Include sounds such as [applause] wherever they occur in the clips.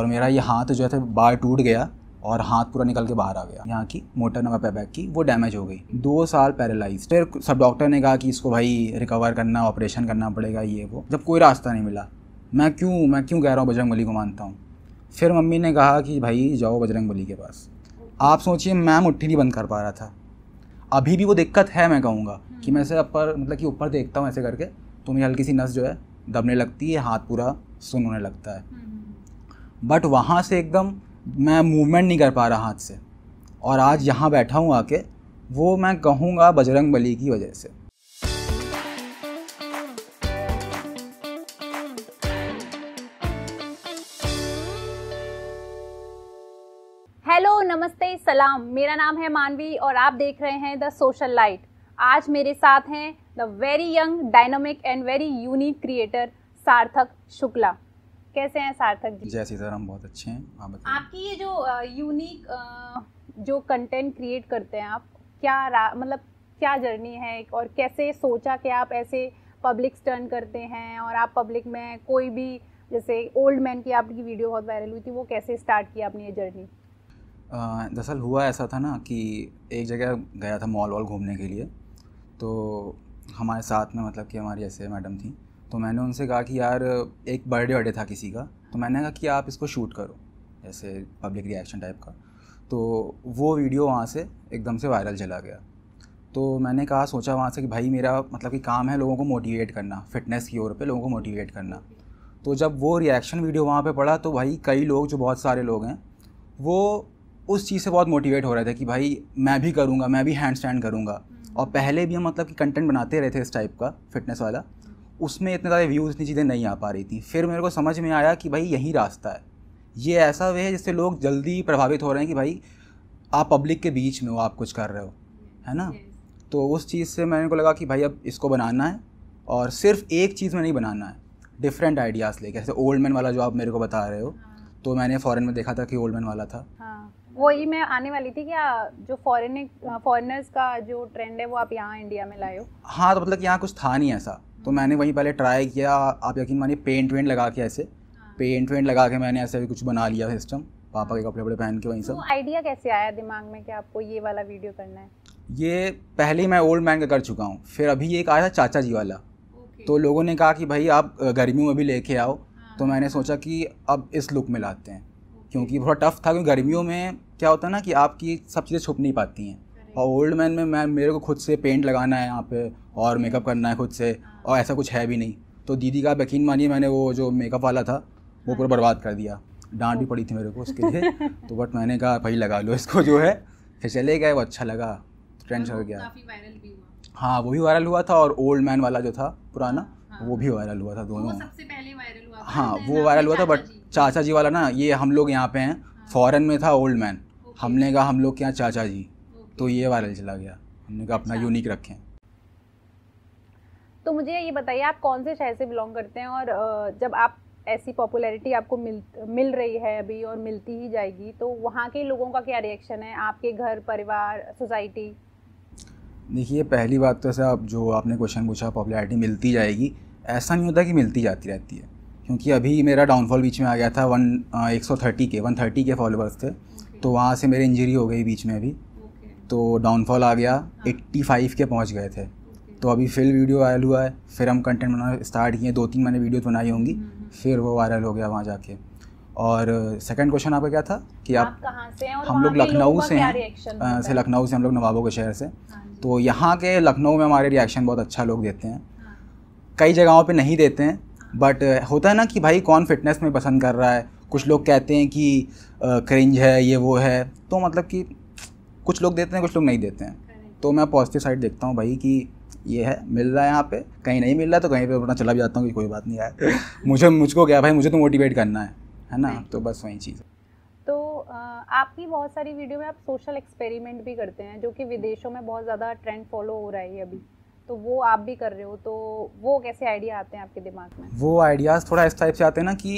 और मेरा ये हाथ जो है बाहर टूट गया और हाथ पूरा निकल के बाहर आ गया यहाँ की मोटर नंबर पैबैक की वो डैमेज हो गई दो साल पैरालाइज फिर सब डॉक्टर ने कहा कि इसको भाई रिकवर करना ऑपरेशन करना पड़ेगा ये वो जब कोई रास्ता नहीं मिला मैं क्यों मैं क्यों कह रहा हूँ बजरंग बली को मानता हूँ फिर मम्मी ने कहा कि भाई जाओ बजरंग बली के पास आप सोचिए मैं मुठ्ठी नहीं बंद कर पा रहा था अभी भी वो दिक्कत है मैं कहूँगा कि मैं ऐसे अपर मतलब कि ऊपर देखता हूँ ऐसे करके तो मेरी हल्की सी नस जो है दबने लगती है हाथ पूरा सुन होने लगता है बट वहाँ से एकदम मैं मूवमेंट नहीं कर पा रहा हाथ से और आज यहाँ बैठा हूँ आके वो मैं कहूँगा बजरंग बली की वजह से हेलो नमस्ते सलाम मेरा नाम है मानवी और आप देख रहे हैं द सोशल लाइट आज मेरे साथ हैं the very young dynamic and very unique creator Sarthak Shukla कैसे हैं सार्थक जी जय सीताराम बहुत अच्छे हैं आप आपकी ये जो यूनिक जो कंटेंट क्रिएट करते हैं आप क्या मतलब क्या जर्नी है और कैसे सोचा कि आप ऐसे पब्लिक टर्न करते हैं और आप पब्लिक में कोई भी जैसे ओल्ड मैन की आपकी वीडियो बहुत वायरल हुई थी वो कैसे स्टार्ट किया आपने ये जर्नी दरअसल हुआ ऐसा था ना कि एक जगह गया था मॉल वॉल घूमने के लिए तो हमारे साथ में मतलब कि हमारी ऐसे मैडम थी तो मैंने उनसे कहा कि यार एक बर्थडे वर्डे था किसी का तो मैंने कहा कि आप इसको शूट करो ऐसे पब्लिक रिएक्शन टाइप का तो वो वीडियो वहाँ से एकदम से वायरल चला गया तो मैंने कहा सोचा वहाँ से कि भाई मेरा मतलब कि काम है लोगों को मोटिवेट करना फिटनेस की ओर पे लोगों को मोटिवेट करना तो जब वो रिएक्शन वीडियो वहाँ पे पड़ा तो भाई कई लोग जो बहुत सारे लोग हैं वो उस चीज़ से बहुत मोटिवेट हो रहे थे कि भाई मैं भी करूँगा मैं भी हैंड स्टैंड करूँगा और पहले भी हम मतलब कि कंटेंट बनाते रहे थे इस टाइप का फिटनेस वाला उसमें इतने ज़्यादा व्यूज़ इतनी चीज़ें नहीं आ पा रही थी फिर मेरे को समझ में आया कि भाई यही रास्ता है ये ऐसा वे है जिससे लोग जल्दी प्रभावित हो रहे हैं कि भाई आप पब्लिक के बीच में हो आप कुछ कर रहे हो है ना तो उस चीज़ से मैंने को लगा कि भाई अब इसको बनाना है और सिर्फ एक चीज़ में नहीं बनाना है डिफरेंट आइडियाज़ लेके जैसे ओल्ड मैन वाला जो आप मेरे को बता रहे हो हाँ। तो मैंने फ़ॉरन में देखा था कि ओल्ड मैन वाला था हाँ। वही मैं आने वाली थी क्या जो फॉरेन फॉरेनर्स का जो ट्रेंड है वो आप यहाँ इंडिया में लाए हो हाँ तो मतलब यहाँ कुछ था नहीं ऐसा तो मैंने वहीं पहले ट्राई किया आप यकीन मानिए पेंट वेंट लगा के ऐसे पेंट हाँ। वेंट लगा के मैंने ऐसे भी कुछ बना लिया सिस्टम पापा के कपड़े वपड़े पहन के वहीं तो सब तो आइडिया कैसे आया दिमाग में कि आपको ये वाला वीडियो करना है ये पहले मैं ओल्ड मैन का कर चुका हूँ फिर अभी एक आया था चाचा जी वाला तो लोगों ने कहा कि भाई आप गर्मियों में भी लेके आओ हाँ। तो मैंने सोचा कि अब इस लुक में लाते हैं क्योंकि थोड़ा टफ था क्योंकि गर्मियों में क्या होता है ना कि आपकी सब चीज़ें छुप नहीं पाती हैं और ओल्ड मैन में मैं मेरे को खुद से पेंट लगाना है यहाँ पे और मेकअप करना है खुद से और ऐसा कुछ है भी नहीं तो दीदी का यकीन मानिए मैंने वो जो मेकअप वाला था वो पूरा बर्बाद कर दिया डांट भी पड़ी थी मेरे को उसके लिए तो बट मैंने कहा भाई लगा लो इसको जो है फिर चले गए वो अच्छा लगा ट्रेंड हाँ, चल गया हाँ वो भी वायरल हुआ था और ओल्ड मैन वाला जो था पुराना हाँ, हाँ। वो भी वायरल हुआ था दोनों हाँ वो वायरल हुआ था बट चाचा जी वाला ना ये हम लोग यहाँ पे हैं हाँ। फॉरेन में था ओल्ड मैन हमने कहा हम लोग के यहाँ चाचा जी तो ये वायरल चला गया हमने कहा अपना अच्छा। यूनिक रखें तो मुझे ये बताइए आप कौन से शहर से बिलोंग करते हैं और जब आप ऐसी पॉपुलैरिटी आपको मिल मिल रही है अभी और मिलती ही जाएगी तो वहाँ के लोगों का क्या रिएक्शन है आपके घर परिवार सोसाइटी देखिए पहली बात तो ऐसा आप जो आपने क्वेश्चन पूछा पॉपुलैरिटी मिलती जाएगी ऐसा नहीं होता कि मिलती जाती रहती है क्योंकि अभी मेरा डाउनफॉल बीच में आ गया था वन एक सौ थर्टी के वन थर्टी के फॉलोअर्स थे तो वहाँ से मेरी इंजरी हो गई बीच में अभी तो डाउनफॉल आ गया एट्टी हाँ। फाइव के पहुँच गए थे तो अभी फिर वीडियो वायरल हुआ है फिर हम कंटेंट बनाना स्टार्ट किए दो तीन मैंने वीडियोज़ बनाई होंगी हम्म, हम्म। फिर वो वायरल हो गया वहाँ जाके और सेकंड क्वेश्चन आपका क्या था कि आप, आप से हैं और हम लोग लखनऊ से हैं से लखनऊ से हम लोग नवाबों के शहर से हाँ तो यहाँ के लखनऊ में हमारे रिएक्शन बहुत अच्छा लोग देते हैं हाँ। कई जगहों पे नहीं देते हैं बट uh, होता है ना कि भाई कौन फिटनेस में पसंद कर रहा है कुछ लोग कहते हैं कि क्रिंज uh, है ये वो है तो मतलब कि कुछ लोग देते हैं कुछ लोग नहीं देते हैं तो मैं पॉजिटिव साइड देखता हूँ भाई कि ये है मिल रहा है यहाँ पे कहीं नहीं मिल रहा है तो कहीं पे अपना चला भी जाता हूँ कि कोई बात नहीं आया [laughs] मुझे मुझको क्या भाई मुझे तो मोटिवेट करना है है ना तो बस वही चीज़ तो uh, आपकी बहुत सारी वीडियो में आप सोशल एक्सपेरिमेंट भी करते हैं जो कि विदेशों में बहुत ज़्यादा ट्रेंड फॉलो हो रहा है अभी तो वो आप भी कर रहे हो तो वो कैसे आइडिया आते हैं आपके दिमाग में वो आइडियाज़ थोड़ा इस टाइप से आते हैं ना कि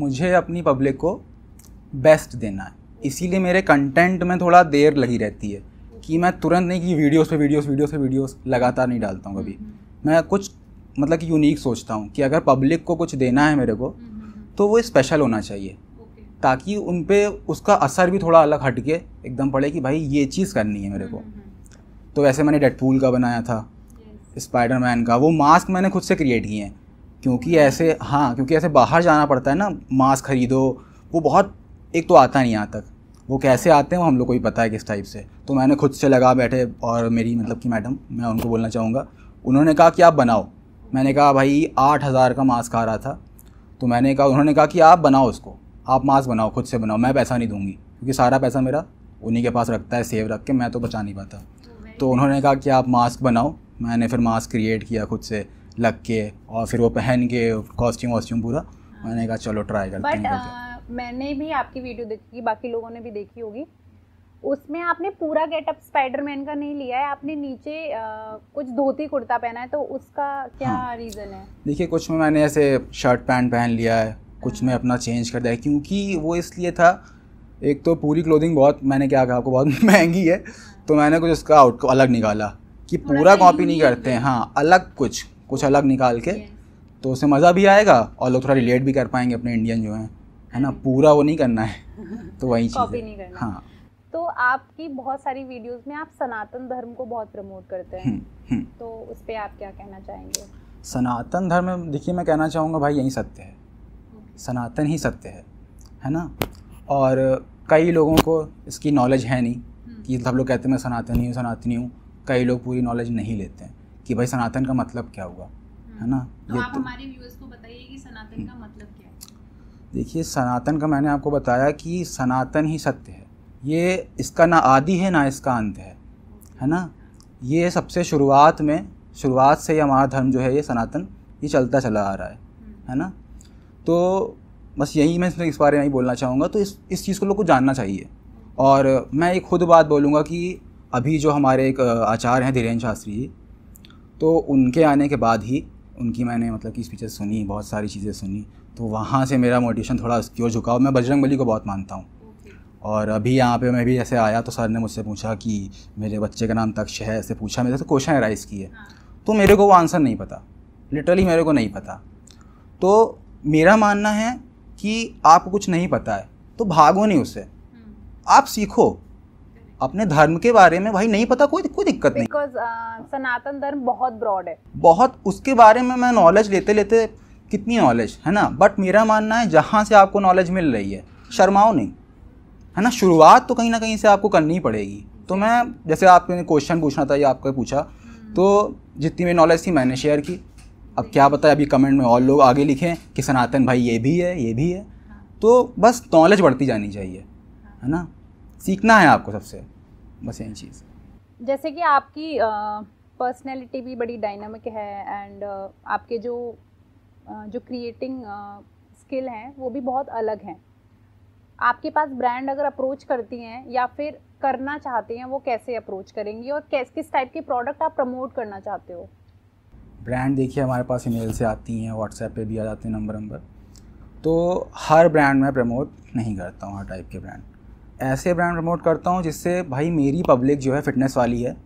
मुझे अपनी पब्लिक को बेस्ट देना है इसीलिए मेरे कंटेंट में थोड़ा देर लगी रहती है कि मैं तुरंत नहीं कि वीडियोस पे वीडियोस वीडियोस पे वीडियोस लगातार नहीं डालता हूँ कभी हम्म, हम्म। मैं कुछ मतलब कि यूनिक सोचता हूँ कि अगर पब्लिक को कुछ देना है मेरे को हम्म, तो वो स्पेशल होना चाहिए ताकि उन पर उसका असर भी थोड़ा अलग हट के एकदम पड़े कि भाई ये चीज़ करनी है मेरे को तो वैसे मैंने डेडपूल का बनाया था स्पाइडरमैन का वो मास्क मैंने खुद से क्रिएट किए हैं क्योंकि ऐसे हाँ क्योंकि ऐसे बाहर जाना पड़ता है ना मास्क ख़रीदो वो बहुत एक तो आता नहीं यहाँ तक वो कैसे आते हैं वो हम लोग को ही पता है किस टाइप से तो मैंने खुद से लगा बैठे और मेरी मतलब कि मैडम मैं उनको बोलना चाहूँगा उन्होंने कहा कि आप बनाओ मैंने कहा भाई आठ हज़ार का मास्क आ रहा था तो मैंने कहा उन्होंने कहा कि आप बनाओ उसको आप मास्क बनाओ खुद से बनाओ मैं पैसा नहीं दूँगी क्योंकि सारा पैसा मेरा उन्हीं के पास रखता है सेव रख के मैं तो बचा नहीं पाता तो उन्होंने कहा कि आप मास्क बनाओ मैंने फिर मास्क क्रिएट किया खुद से लग के और फिर वो पहन के कॉस्ट्यूम वॉस्ट्यूम पूरा हाँ। मैंने कहा चलो ट्राई करते हैं मैंने भी आपकी वीडियो देखी बाकी लोगों ने भी देखी होगी उसमें आपने पूरा गेटअप स्पाइडरमैन का नहीं लिया है आपने नीचे आ, uh, कुछ धोती कुर्ता पहना है तो उसका क्या हाँ। रीज़न है देखिए कुछ में मैंने ऐसे शर्ट पैंट पहन लिया है कुछ में हाँ। अपना चेंज कर दिया है क्योंकि वो इसलिए था एक तो पूरी क्लोथिंग बहुत मैंने क्या कहा आपको बहुत [laughs] महंगी है हाँ। तो मैंने कुछ उसका आउट अलग निकाला कि पूरा कॉपी नहीं करते हैं हाँ अलग कुछ कुछ अलग निकाल के तो उससे मज़ा भी आएगा और लोग थोड़ा रिलेट भी कर पाएंगे अपने इंडियन जो हैं है ना पूरा वो नहीं करना है [laughs] तो वही चीज़ है हाँ तो आपकी बहुत सारी वीडियोस में आप सनातन धर्म को बहुत प्रमोट करते हैं हुँ, हम्म, हुँ. हम्म। तो उस पर आप क्या कहना चाहेंगे सनातन धर्म देखिए मैं कहना चाहूँगा भाई यही सत्य है सनातन ही सत्य है है ना और कई लोगों को इसकी नॉलेज है नहीं हम्म। कि सब लोग कहते हैं मैं सनातनी हूँ सनातनी हूँ कई लोग पूरी नॉलेज नहीं लेते हैं कि भाई सनातन का मतलब क्या हुआ हम्म। है ना तो ये आप तो, हमारे व्यूअर्स को बताइए कि सनातन का मतलब क्या है देखिए सनातन का मैंने आपको बताया कि सनातन ही सत्य है ये इसका ना आदि है ना इसका अंत है है ना ये सबसे शुरुआत में शुरुआत से ही हमारा धर्म जो है ये सनातन ये चलता चला आ रहा है हम्म। है ना तो बस यही मैं इस बारे में ही बोलना चाहूँगा तो इस इस चीज़ को लोग को जानना चाहिए और मैं ये खुद बात बोलूँगा कि अभी जो हमारे एक आचार्य हैं धीरेन्द्र शास्त्री जी तो उनके आने के बाद ही उनकी मैंने मतलब कि स्पीचेस सुनी बहुत सारी चीज़ें सुनी तो वहाँ से मेरा मोटिवेशन थोड़ा उसकी ओर झुका मैं बजरंग बली को बहुत मानता हूँ और अभी यहाँ पे मैं भी ऐसे आया तो सर ने मुझसे पूछा कि मेरे बच्चे का नाम तक्ष है ऐसे पूछा मेरे से क्वेश्चन एराइज की है हाँ। तो मेरे को वो आंसर नहीं पता लिटरली मेरे को नहीं पता तो मेरा मानना है कि आपको कुछ नहीं पता है तो भागो नहीं उससे हम्म। आप सीखो अपने धर्म के बारे में भाई नहीं पता कोई कोई दिक्कत नहीं बिकॉज uh, सनातन धर्म बहुत ब्रॉड है बहुत उसके बारे में मैं नॉलेज लेते लेते कितनी नॉलेज है ना बट मेरा मानना है जहाँ से आपको नॉलेज मिल रही है शर्माओ नहीं है ना शुरुआत तो कहीं ना कहीं से आपको करनी ही पड़ेगी तो मैं जैसे आपने क्वेश्चन पूछना था या आपका पूछा हम्म। तो जितनी मेरी नॉलेज थी मैंने शेयर की अब क्या पता है अभी कमेंट में और लोग आगे लिखें कि सनातन भाई ये भी है ये भी है हाँ। तो बस नॉलेज बढ़ती जानी चाहिए है ना सीखना है आपको सबसे बस यही चीज़ जैसे कि आपकी पर्सनैलिटी भी बड़ी डायनामिक है एंड आपके जो जो क्रिएटिंग स्किल हैं वो भी बहुत अलग हैं आपके पास ब्रांड अगर अप्रोच करती हैं या फिर करना चाहते हैं वो कैसे अप्रोच करेंगी और कैस किस टाइप के प्रोडक्ट आप प्रमोट करना चाहते हो ब्रांड देखिए हमारे पास ईमेल से आती हैं व्हाट्सएप पे भी आ जाते हैं नंबर नंबर तो हर ब्रांड मैं प्रमोट नहीं करता हूँ हर टाइप के ब्रांड ऐसे ब्रांड प्रमोट करता हूँ जिससे भाई मेरी पब्लिक जो है फ़िटनेस वाली है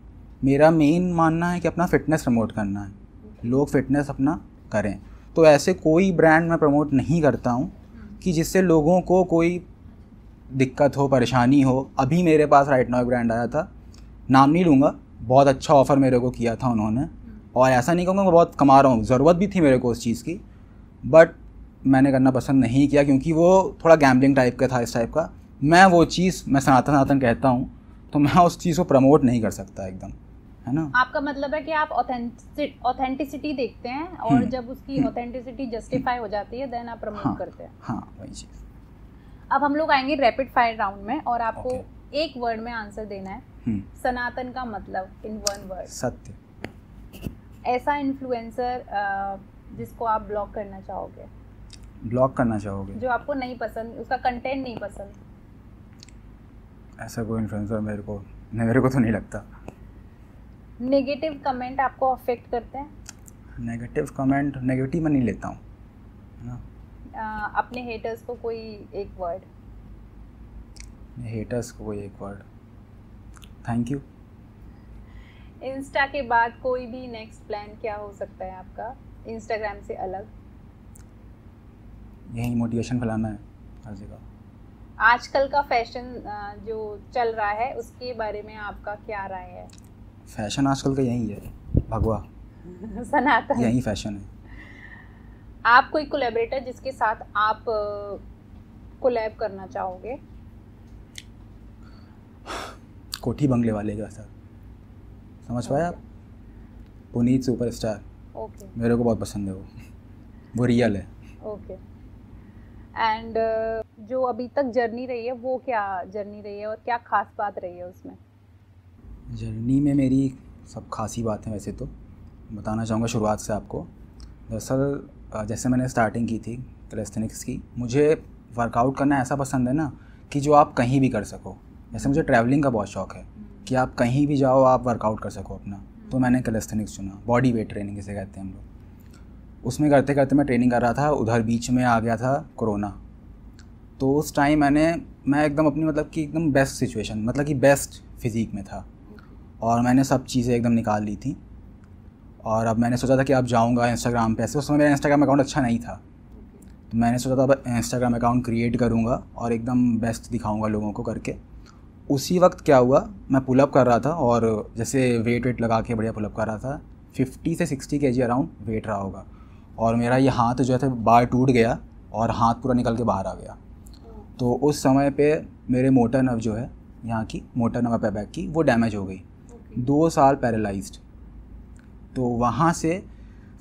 मेरा मेन मानना है कि अपना फ़िटनेस प्रमोट करना है लोग फ़िटनेस अपना करें तो ऐसे कोई ब्रांड मैं प्रमोट नहीं करता हूँ कि जिससे लोगों को कोई दिक्कत हो परेशानी हो अभी मेरे पास राइट नाउ ब्रांड आया था नाम नहीं लूँगा बहुत अच्छा ऑफ़र मेरे को किया था उन्होंने और ऐसा नहीं कहूँगा मैं बहुत कमा रहा हूँ ज़रूरत भी थी मेरे को उस चीज़ की बट मैंने करना पसंद नहीं किया क्योंकि वो थोड़ा गैम्बलिंग टाइप का था इस टाइप का मैं वो चीज़ मैं सनातन सनातन कहता हूँ तो मैं उस चीज़ को प्रमोट नहीं कर सकता एकदम है ना आपका मतलब है कि आप ऑथेंटिसिटी देखते हैं और हम्म, जब उसकी ऑथेंटिसिटी हम्म। जस्टिफाई हो जाती है देन आप प्रमोट हाँ, करते हैं हाँ वही चीज़ अब हम लोग आएंगे रैपिड फायर राउंड में और आपको okay. एक वर्ड में आंसर देना है हम्म। सनातन का मतलब इन वन वर्ड सत्य ऐसा इन्फ्लुएंसर जिसको आप ब्लॉक करना चाहोगे ब्लॉक करना चाहोगे जो आपको नहीं पसंद उसका कंटेंट नहीं पसंद ऐसा कोई इन्फ्लुएंसर मेरे को नहीं मेरे को तो नहीं लगता नेगेटिव कमेंट आपको अफेक्ट करते हैं नेगेटिव कमेंट नेगेटिव मैं नहीं लेता हूँ अपने हेटर्स को कोई एक वर्ड हेटर्स को कोई एक वर्ड थैंक यू इंस्टा के बाद कोई भी नेक्स्ट प्लान क्या हो सकता है आपका इंस्टाग्राम से अलग यही मोटिवेशन फैलाना है हर जगह आजकल का फैशन जो चल रहा है उसके बारे में आपका क्या राय है फैशन आजकल का यही है भगवा [laughs] सनातन यही फैशन है आप कोई कोलेबरेटर जिसके साथ आप कोलैब करना चाहोगे कोठी बंगले वाले का सर समझ पाए आप पुनीत सुपरस्टार ओके मेरे को बहुत पसंद है वो वो रियल है ओके एंड जो अभी तक जर्नी रही है वो क्या जर्नी रही है और क्या खास बात रही है उसमें जर्नी में मेरी सब खास ही बात है वैसे तो बताना चाहूँगा शुरुआत से आपको दरअसल जैसे मैंने स्टार्टिंग की थी क्रेस्थेनिक्स की मुझे वर्कआउट करना ऐसा पसंद है ना कि जो आप कहीं भी कर सको जैसे मुझे ट्रैवलिंग का बहुत शौक है कि आप कहीं भी जाओ आप वर्कआउट कर सको अपना तो मैंने क्रेस्थेनिक्स चुना बॉडी वेट ट्रेनिंग जिसे कहते हैं हम लोग उसमें करते करते मैं ट्रेनिंग कर रहा था उधर बीच में आ गया था कोरोना तो उस टाइम मैंने मैं एकदम अपनी मतलब कि एकदम बेस्ट सिचुएशन मतलब कि बेस्ट फिज़ीक में था और मैंने सब चीज़ें एकदम निकाल ली थी और अब मैंने सोचा था कि अब जाऊँगा इंस्टाग्राम पे ऐसे उस समय मेरा इंस्टाग्राम अकाउंट अच्छा नहीं था तो मैंने सोचा था अब इंस्टाग्राम अकाउंट क्रिएट करूँगा और एकदम बेस्ट दिखाऊँगा लोगों को करके उसी वक्त क्या हुआ मैं पुलअप कर रहा था और जैसे वेट वेट लगा के बढ़िया पुलअप कर रहा था फिफ्टी से सिक्सटी के जी अराउंड वेट रहा होगा और मेरा ये हाथ जो है बाहर टूट गया और हाथ पूरा निकल के बाहर आ गया तो उस समय पे मेरे मोटर नव जो है यहाँ की मोटर नव अपना बैक की वो डैमेज हो गई दो साल पैरालाइज तो वहाँ से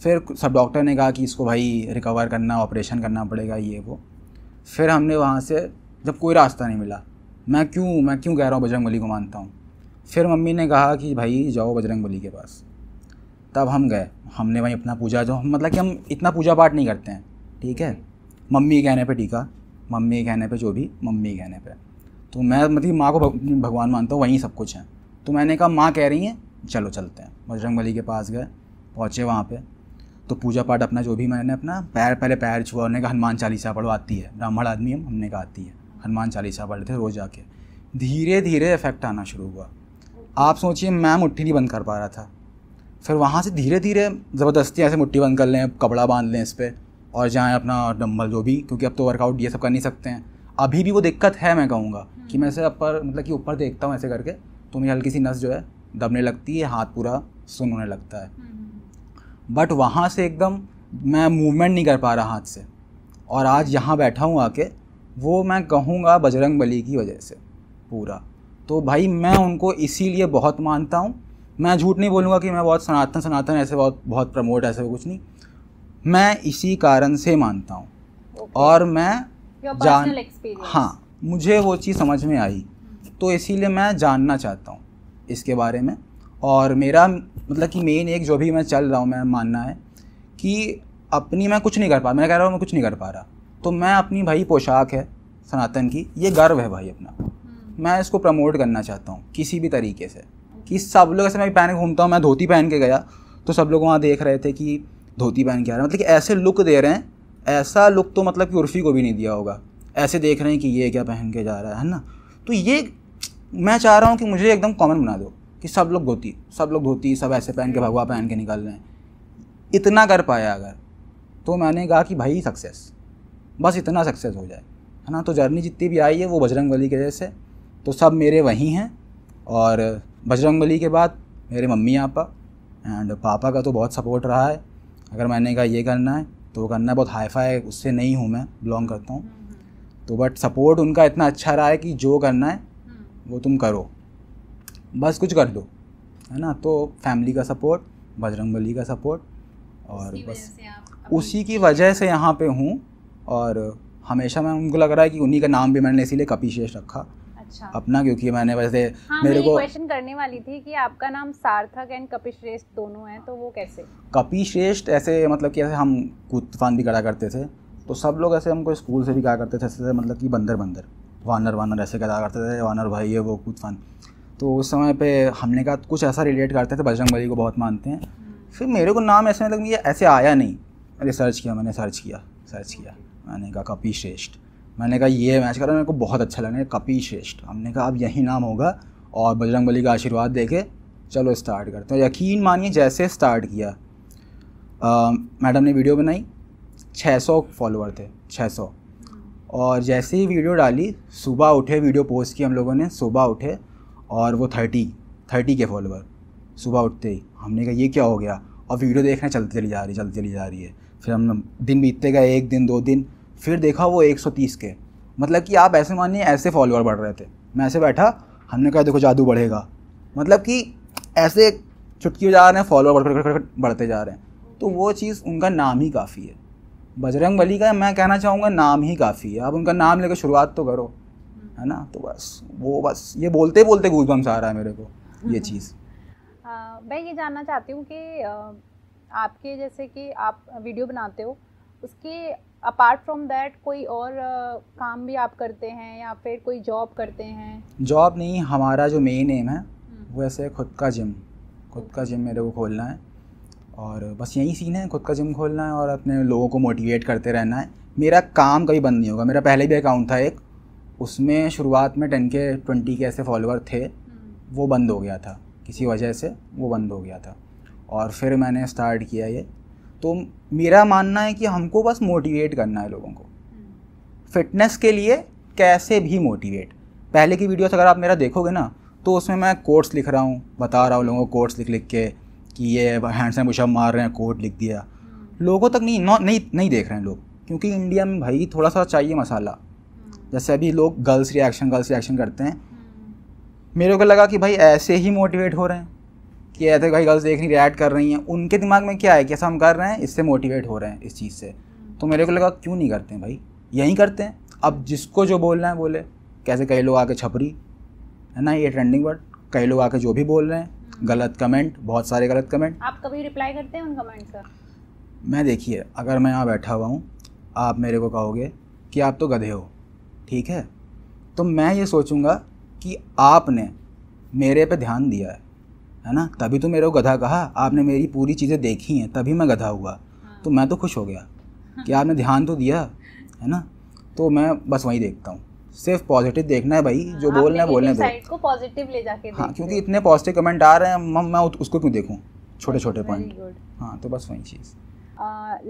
फिर सब डॉक्टर ने कहा कि इसको भाई रिकवर करना ऑपरेशन करना पड़ेगा ये वो फिर हमने वहाँ से जब कोई रास्ता नहीं मिला मैं क्यों मैं क्यों कह रहा हूँ बजरंग बली को मानता हूँ फिर मम्मी ने कहा कि भाई जाओ बजरंग बली के पास तब हम गए हमने वहीं अपना पूजा जो मतलब कि हम इतना पूजा पाठ नहीं करते हैं ठीक है मम्मी कहने पे टीका मम्मी कहने पे जो भी मम्मी कहने पे तो मैं मतलब माँ को भगवान मानता हूँ वहीं सब कुछ है तो मैंने कहा माँ कह रही हैं चलो चलते हैं बजरंग के पास गए पहुँचे वहाँ पर तो पूजा पाठ अपना जो भी मैंने अपना पैर पहले पैर छुआ उन्होंने कहा हनुमान चालीसा पढ़ो आती है ब्राह्मण आदमी हम हमने कहा आती है हनुमान चालीसा पढ़ते रोज़ जाके धीरे धीरे इफेक्ट आना शुरू हुआ आप सोचिए मैम मुट्ठी नहीं बंद कर पा रहा था फिर वहाँ से धीरे धीरे ज़बरदस्ती ऐसे मुट्ठी बंद कर लें कपड़ा बांध लें इस पर और जाएँ अपना डम्बल जो भी क्योंकि अब तो वर्कआउट ये सब कर नहीं सकते हैं अभी भी वो दिक्कत है मैं कहूँगा कि मैं ऐसे ऊपर मतलब कि ऊपर देखता हूँ ऐसे करके तो मेरी हल्की सी नस जो है दबने लगती है हाथ पूरा सुन होने लगता है बट वहाँ से एकदम मैं मूवमेंट नहीं कर पा रहा हाथ से और आज यहाँ बैठा हूँ आके वो मैं कहूँगा बजरंग बली की वजह से पूरा तो भाई मैं उनको इसीलिए बहुत मानता हूँ मैं झूठ नहीं बोलूँगा कि मैं बहुत सनातन सनातन ऐसे बहुत बहुत प्रमोट ऐसे कुछ नहीं मैं इसी कारण से मानता हूँ okay. और मैं जान हाँ मुझे वो चीज़ समझ में आई तो इसीलिए मैं जानना चाहता हूँ इसके बारे में और मेरा मतलब कि मेन एक जो भी मैं चल रहा हूँ मैं मानना है कि अपनी मैं कुछ नहीं कर पा मैं कह रहा हूँ मैं कुछ नहीं कर पा रहा तो मैं अपनी भाई पोशाक है सनातन की ये गर्व है भाई अपना hmm. मैं इसको प्रमोट करना चाहता हूँ किसी भी तरीके से कि सब लोग ऐसे मैं पहन के घूमता हूँ मैं धोती पहन के गया तो सब लोग वहाँ देख रहे थे कि धोती पहन के आ रहे हैं मतलब कि ऐसे लुक दे रहे हैं ऐसा लुक तो मतलब कि उर्फी को भी नहीं दिया होगा ऐसे देख रहे हैं कि ये क्या पहन के जा रहा है ना तो ये मैं चाह रहा हूँ कि मुझे एकदम कॉमन बना दो कि सब लोग धोती सब लोग धोती सब ऐसे पहन के भगवा पहन के निकल रहे हैं इतना कर पाया अगर तो मैंने कहा कि भाई सक्सेस बस इतना सक्सेस हो जाए है ना तो जर्नी जितनी भी आई है वो बजरंग बली की वजह से तो सब मेरे वहीं हैं और बजरंग बली के बाद मेरे मम्मी आपा एंड पापा का तो बहुत सपोर्ट रहा है अगर मैंने कहा ये करना है तो वो करना बहुत हाईफा है उससे नहीं हूँ मैं बिलोंग करता हूँ तो बट सपोर्ट उनका इतना अच्छा रहा है कि जो करना है वो तुम करो बस कुछ कर दो है ना तो फैमिली का सपोर्ट बजरंग बली का सपोर्ट और बस उसी की वजह से यहाँ पे हूँ और हमेशा मैं उनको लग रहा है कि उन्हीं का नाम भी मैंने इसीलिए कपिशेष रखा अच्छा अपना क्योंकि मैंने वैसे हाँ, मेरे को क्वेश्चन करने वाली थी कि आपका नाम सार्थक एंड कपी श्रेष्ठ दोनों हैं तो वो कैसे कपी श्रेष्ठ ऐसे मतलब कि ऐसे हम कूद तूफान भी करा करते थे तो सब लोग ऐसे हमको स्कूल से भी कहा करते थे ऐसे मतलब कि बंदर बंदर वानर वानर ऐसे कहा करते थे वानर भाई है वो कूद तूफान तो उस समय पे हमने कहा कुछ ऐसा रिलेट करते थे बजरंग बली को बहुत मानते हैं हम्म। फिर मेरे को नाम ऐसे मतलब ये ऐसे आया नहीं रिसर्च किया मैंने सर्च किया सर्च किया मैंने कहा कपी श्रेष्ठ मैंने कहा ये मैच करा मेरे को बहुत अच्छा लगा कपी श्रेष्ठ हमने कहा अब यही नाम होगा और बजरंग बली का आशीर्वाद दे के चलो स्टार्ट करते हैं यकीन मानिए जैसे स्टार्ट किया मैडम ने वीडियो बनाई 600 फॉलोअर थे 600 और जैसे ही वीडियो डाली सुबह उठे वीडियो पोस्ट की हम लोगों ने सुबह उठे और वो थर्टी थर्टी के फॉलोअर सुबह उठते ही हमने कहा ये क्या हो गया और वीडियो देखने चलती चली जा रही चलती चली जा रही है फिर हम दिन बीतते गए एक दिन दो दिन फिर देखा वो 130 के मतलब कि आप ऐसे मानिए ऐसे फॉलोअर बढ़ रहे थे मैं ऐसे बैठा हमने कहा देखो जादू बढ़ेगा मतलब कि ऐसे चुटकी जा रहे हैं फॉलोअर बढ़ बढ़ते जा रहे हैं तो वो चीज़ उनका नाम ही काफ़ी है बजरंग बली का मैं कहना चाहूँगा नाम ही काफ़ी है आप उनका नाम लेकर शुरुआत तो करो है ना तो बस वो बस ये बोलते बोलते गूज बम्स आ रहा है मेरे को ये हम्म। चीज़ मैं ये जानना चाहती हूँ कि आपके जैसे कि आप वीडियो बनाते हो उसके अपार्ट फ्रॉम दैट कोई और uh, काम भी आप करते हैं या फिर कोई जॉब करते हैं जॉब नहीं हमारा जो मेन एम है हम्म। वो ऐसे खुद का जिम खुद का जिम मेरे को खोलना है और बस यही सीन है खुद का जिम खोलना है और अपने लोगों को मोटिवेट करते रहना है मेरा काम कभी बंद नहीं होगा मेरा पहले भी अकाउंट था एक उसमें शुरुआत में टेन के ट्वेंटी के ऐसे फॉलोअर थे हम्म। वो बंद हो गया था किसी वजह से वो बंद हो गया था और फिर मैंने स्टार्ट किया ये तो मेरा मानना है कि हमको बस मोटिवेट करना है लोगों को फिटनेस के लिए कैसे भी मोटिवेट पहले की वीडियोस अगर आप मेरा देखोगे ना तो उसमें मैं कोर्ट्स लिख रहा हूँ बता रहा हूँ लोगों को कोर्ट्स लिख लिख के कि ये हैंड्स एंड पुशअप मार रहे हैं कोट लिख दिया लोगों तक नहीं नहीं नहीं देख रहे हैं लोग क्योंकि इंडिया में भाई थोड़ा सा चाहिए मसाला जैसे अभी लोग गर्ल्स रिएक्शन गर्ल्स रिएक्शन करते हैं मेरे को लगा कि भाई ऐसे ही मोटिवेट हो रहे हैं कि ऐसे भाई गर्ल्स देख रही रिएक्ट कर रही हैं उनके दिमाग में क्या है कि ऐसा हम कर रहे हैं इससे मोटिवेट हो रहे हैं इस चीज़ से तो मेरे को लगा क्यों नहीं करते हैं भाई यहीं करते हैं अब जिसको जो बोल रहे हैं बोले कैसे कई लोग आके छपरी है ना ये ट्रेंडिंग वर्ड कई लोग आके जो भी बोल रहे हैं गलत कमेंट बहुत सारे गलत कमेंट आप कभी रिप्लाई करते हैं उन कमेंट्स का मैं देखिए अगर मैं यहाँ बैठा हुआ हूँ आप मेरे को कहोगे कि आप तो गधे हो ठीक है तो मैं ये सोचूंगा कि आपने मेरे पे ध्यान दिया है है ना तभी तो मेरे को गधा कहा आपने मेरी पूरी चीज़ें देखी हैं तभी मैं गधा हुआ हाँ। तो मैं तो खुश हो गया हाँ। कि आपने ध्यान तो दिया है ना तो मैं बस वहीं देखता हूँ सिर्फ पॉजिटिव देखना है भाई जो बोलना है हैं बोलने दो को पॉजिटिव ले जाके हाँ क्योंकि इतने पॉजिटिव कमेंट आ रहे हैं मैं उसको क्यों देखूँ छोटे छोटे पॉइंट हाँ तो बस वही चीज़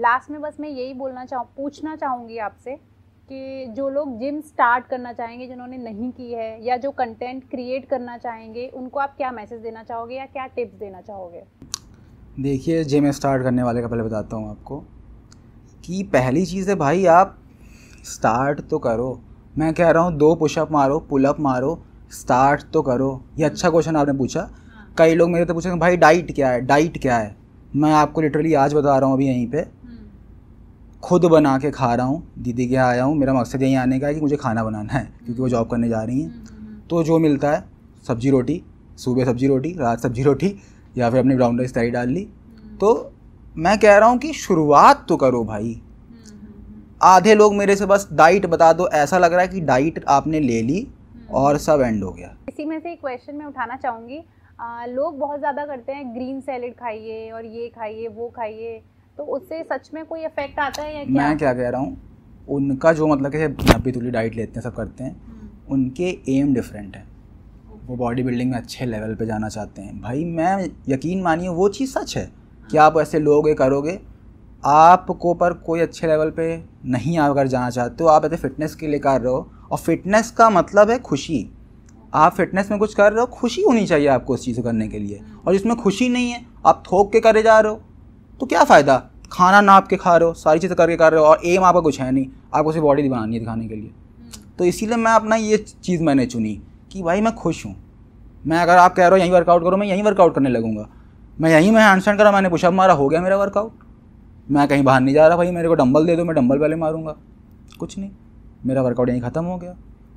लास्ट में बस मैं यही बोलना चाहूँ पूछना चाहूँगी आपसे कि जो लोग जिम स्टार्ट करना चाहेंगे जिन्होंने नहीं की है या जो कंटेंट क्रिएट करना चाहेंगे उनको आप क्या मैसेज देना चाहोगे या क्या टिप्स देना चाहोगे देखिए जिम स्टार्ट करने वाले का पहले बताता हूँ आपको कि पहली चीज़ है भाई आप स्टार्ट तो करो मैं कह रहा हूँ दो पुशअप मारो पुलअप मारो स्टार्ट तो करो ये अच्छा क्वेश्चन आपने पूछा हाँ। कई लोग मेरे तो पूछेंगे भाई डाइट क्या है डाइट क्या है मैं आपको लिटरली आज बता रहा हूँ अभी यहीं पर खुद बना के खा रहा हूँ दीदी के आया हूँ मेरा मकसद यही आने का है कि मुझे खाना बनाना है क्योंकि वो जॉब करने जा रही हैं हम्म, हम्म, हम्म। तो जो मिलता है सब्जी रोटी सुबह सब्जी रोटी रात सब्जी रोटी या फिर अपने ब्राउन राइस तैयारी डाल ली तो मैं कह रहा हूँ कि शुरुआत तो करो भाई आधे लोग मेरे से बस डाइट बता दो ऐसा लग रहा है कि डाइट आपने ले ली और सब एंड हो गया इसी में से एक क्वेश्चन मैं उठाना चाहूँगी लोग बहुत ज़्यादा करते हैं ग्रीन सैलड खाइए और ये खाइए वो खाइए तो उससे सच में कोई इफेक्ट आता है या क्या मैं क्या कह रहा हूँ उनका जो मतलब कि नब्बी तुली डाइट लेते हैं सब करते हैं हम्म। उनके एम डिफरेंट हैं वो बॉडी बिल्डिंग में अच्छे लेवल पे जाना चाहते हैं भाई मैं यकीन मानिए वो चीज़ सच है कि आप ऐसे लोगे करोगे आपको पर कोई अच्छे लेवल पे नहीं अगर जाना चाहते हो तो आप ऐसे फिटनेस के लिए कर रहे हो और फिटनेस का मतलब है खुशी आप फिटनेस में कुछ कर रहे हो खुशी होनी चाहिए आपको उस चीज़ को करने के लिए और इसमें खुशी नहीं है आप थोक के करे जा रहे हो तो क्या फ़ायदा खाना नाप के खा रहे हो सारी चीज़ें करके कर रहे हो और एम आपका कुछ है नहीं आपको सिर्फ बॉडी बनानी है दिखाने के लिए हम्म। तो इसीलिए मैं अपना ये चीज़ मैंने चुनी कि भाई मैं खुश हूँ मैं अगर आप कह रहे हो यहीं वर्कआउट करो मैं यहीं वर्कआउट करने लगूंगा मैं यहीं मैं हैंडस्टैंड करा मैंने पुशअप मारा हो गया मेरा वर्कआउट मैं कहीं बाहर नहीं जा रहा भाई मेरे को डंबल दे दो मैं डंबल पहले मारूंगा कुछ नहीं मेरा वर्कआउट यहीं ख़त्म हो गया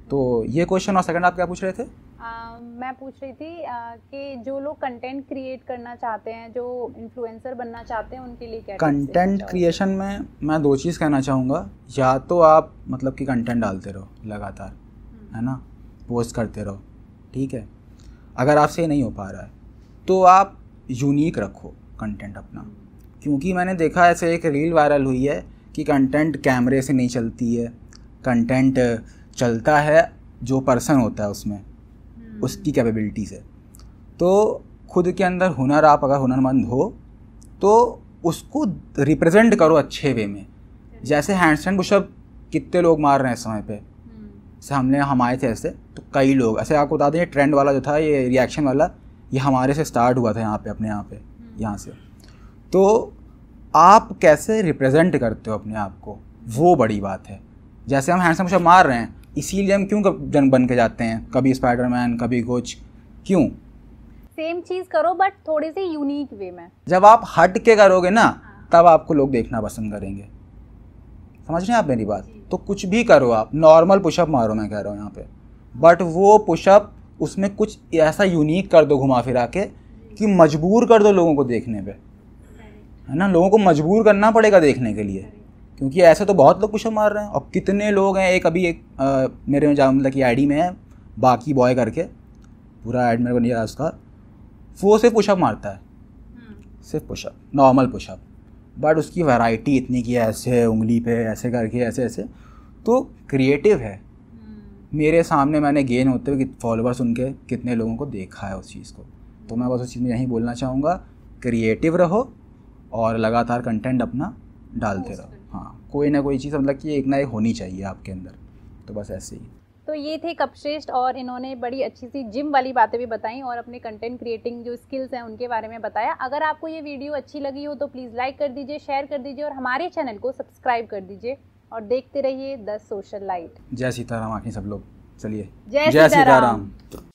तो ये क्वेश्चन और सेकंड आप क्या पूछ रहे थे मैं पूछ रही थी आ, कि जो लोग कंटेंट क्रिएट करना चाहते हैं जो इन्फ्लुएंसर बनना चाहते हैं उनके लिए क्या कंटेंट क्रिएशन में मैं दो चीज़ कहना चाहूँगा या तो आप मतलब कि कंटेंट डालते रहो लगातार हम्म। है ना पोस्ट करते रहो ठीक है अगर आपसे ये नहीं हो पा रहा है तो आप यूनिक रखो कंटेंट अपना हम्म। क्योंकि मैंने देखा ऐसे एक रील वायरल हुई है कि कंटेंट कैमरे से नहीं चलती है कंटेंट चलता है जो पर्सन होता है उसमें उसकी कैपेबिलिटीज़ है तो खुद के अंदर हुनर आप अगर हुनरमंद हो तो उसको रिप्रेजेंट करो अच्छे वे में जैसे हैंड स्टैंड पुशअप कितने लोग मार रहे हैं इस समय पे हम्म। से हमने हमारे थे ऐसे तो कई लोग ऐसे आपको बता दें ये ट्रेंड वाला जो था ये रिएक्शन वाला ये हमारे से स्टार्ट हुआ था यहाँ पे अपने यहाँ पे हम्म। यहाँ से तो आप कैसे रिप्रेजेंट करते हो अपने आप को वो बड़ी बात है जैसे हम हैंडसम पुशअप मार रहे हैं इसीलिए हम क्यों जन बन के जाते हैं कभी स्पाइडरमैन कभी कुछ क्यों सेम चीज़ करो बट थोड़ी सी यूनिक वे में जब आप हट के करोगे ना हाँ। तब आपको लोग देखना पसंद करेंगे समझ रहे हैं आप मेरी बात तो कुछ भी करो आप नॉर्मल पुशअप मारो मैं कह रहा हूँ यहाँ पे बट वो पुशअप उसमें कुछ ऐसा यूनिक कर दो घुमा फिरा के कि मजबूर कर दो लोगों को देखने पे है ना लोगों को मजबूर करना पड़ेगा देखने के लिए क्योंकि ऐसे तो बहुत लोग पुशअप मार रहे हैं और कितने लोग हैं एक अभी एक आ, मेरे जहाँ मतलब कि आई में है बाकी बॉय करके पूरा ऐड मेरे को नहीं उसका वो सिर्फ पुशअप मारता है हम्म। सिर्फ पुशअप नॉर्मल पुशअप बट उसकी वैरायटी इतनी की है ऐसे उंगली पे ऐसे करके ऐसे ऐसे तो क्रिएटिव है हम्म। मेरे सामने मैंने गेन होते हुए फॉलोअर्स उनके कितने लोगों को देखा है उस चीज़ को तो मैं बस उस चीज़ में यही बोलना चाहूँगा क्रिएटिव रहो और लगातार कंटेंट अपना डालते रहो हाँ कोई ना कोई चीज़ मतलब कि एक ना एक होनी चाहिए आपके अंदर तो बस ऐसे ही तो ये थे कपश्रेष्ठ और इन्होंने बड़ी अच्छी सी जिम वाली बातें भी बताई और अपने कंटेंट क्रिएटिंग जो स्किल्स हैं उनके बारे में बताया अगर आपको ये वीडियो अच्छी लगी हो तो प्लीज़ लाइक कर दीजिए शेयर कर दीजिए और हमारे चैनल को सब्सक्राइब कर दीजिए और देखते रहिए द सोशल लाइट जय सीताराम आखिर सब लोग चलिए जय सीताराम